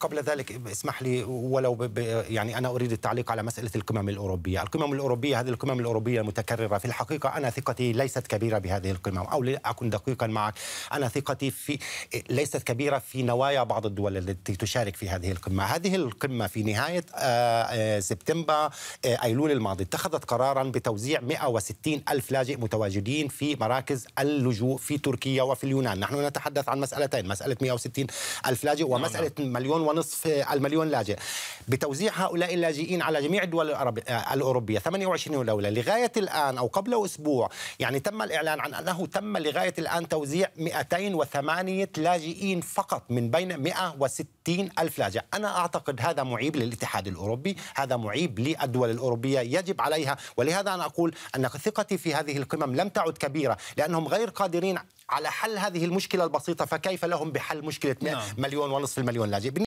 قبل ذلك اسمح لي ولو يعني انا اريد التعليق على مساله القمم الاوروبيه، القمم الاوروبيه هذه القمم الاوروبيه المتكرره في الحقيقه انا ثقتي ليست كبيره بهذه القمم او لاكن دقيقا معك انا ثقتي في ليست كبيره في نوايا بعض الدول التي تشارك في هذه القمه، هذه القمه في نهايه آه، آه، سبتمبر آه، ايلول الماضي اتخذت قرارا بتوزيع 160 الف لاجئ متواجدين في مراكز اللجوء في تركيا وفي اليونان، نحن نتحدث عن مسالتين، مساله 160 الف لاجئ نعم، نعم. ومساله مليون ونصف المليون لاجئ بتوزيع هؤلاء اللاجئين على جميع الدول الأوروبية 28 دولة لغاية الآن أو قبل أسبوع يعني تم الإعلان عن أنه تم لغاية الآن توزيع 208 لاجئين فقط من بين 160 ألف لاجئ أنا أعتقد هذا معيب للاتحاد الأوروبي هذا معيب للدول الأوروبية يجب عليها ولهذا أنا أقول أن ثقتي في هذه القمم لم تعد كبيرة لأنهم غير قادرين على حل هذه المشكلة البسيطة فكيف لهم بحل مشكلة نعم. مليون ونصف المليون لاجئ